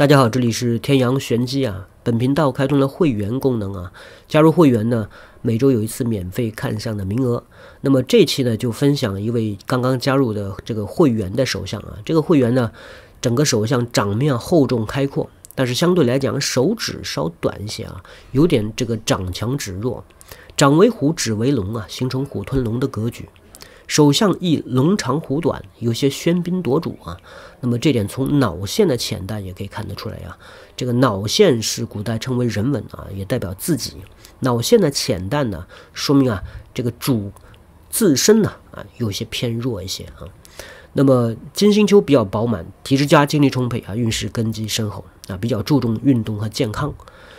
大家好，这里是天阳玄机啊。本频道开通了会员功能啊，加入会员呢，每周有一次免费看相的名额。那么这期呢，就分享一位刚刚加入的这个会员的手相啊。这个会员呢，整个手相掌面厚重开阔，但是相对来讲手指稍短一些啊，有点这个掌强指弱，掌为虎，指为龙啊，形成虎吞龙的格局。首相亦龙长虎短，有些喧宾夺主啊。那么这点从脑线的浅淡也可以看得出来呀。这个脑线是古代称为人文啊，也代表自己。脑线的浅淡呢，说明啊这个主自身呢啊有些偏弱一些啊。那么金星丘比较饱满，体质佳，精力充沛啊，运势根基深厚啊，比较注重运动和健康。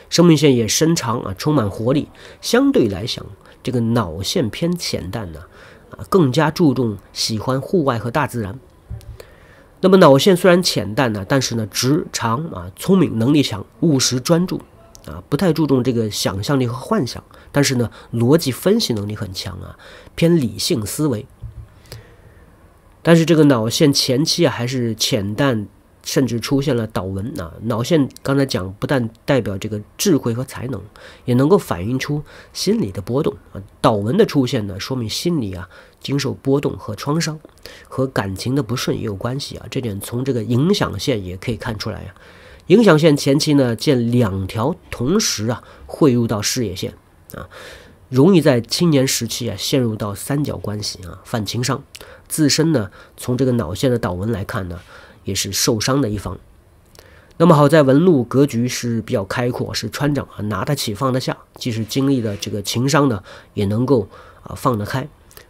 生命线也伸长啊，充满活力。相对来讲，这个脑线偏浅淡呢。啊，更加注重喜欢户外和大自然。那么脑线虽然浅淡呢，但是呢直长啊聪明能力强，务实专注啊，不太注重这个想象力和幻想，但是呢逻辑分析能力很强啊，偏理性思维。但是这个脑线前期啊还是浅淡。甚至出现了导纹啊，脑线刚才讲，不但代表这个智慧和才能，也能够反映出心理的波动啊。导纹的出现呢，说明心理啊经受波动和创伤，和感情的不顺也有关系啊。这点从这个影响线也可以看出来呀。影响线前期呢，见两条同时啊汇入到事业线啊，容易在青年时期啊陷入到三角关系啊，犯情商。自身呢，从这个脑线的导纹来看呢。也是受伤的一方，那么好在纹路格局是比较开阔，是川长啊拿得起放得下，即使经历了这个情伤呢，也能够啊放得开，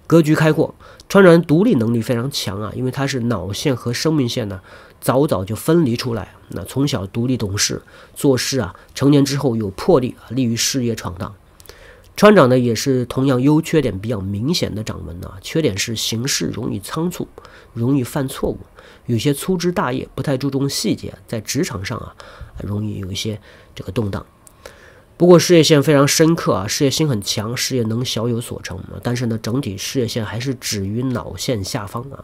格局开阔，川长独立能力非常强啊，因为他是脑线和生命线呢早早就分离出来，那从小独立懂事，做事啊成年之后有魄力，利于事业闯荡。川长呢，也是同样优缺点比较明显的掌门呢。缺点是行事容易仓促，容易犯错误，有些粗枝大叶，不太注重细节，在职场上啊，容易有一些这个动荡。不过事业线非常深刻啊，事业心很强，事业能小有所成但是呢，整体事业线还是止于脑线下方啊，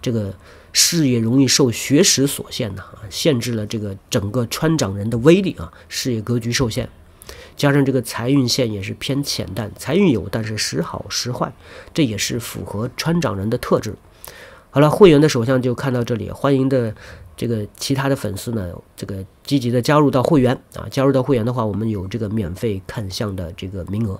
这个事业容易受学识所限呐，限制了这个整个川长人的威力啊，事业格局受限。加上这个财运线也是偏浅淡，财运有，但是时好时坏，这也是符合川掌人的特质。好了，会员的手相就看到这里，欢迎的这个其他的粉丝呢，这个积极的加入到会员啊，加入到会员的话，我们有这个免费看相的这个名额。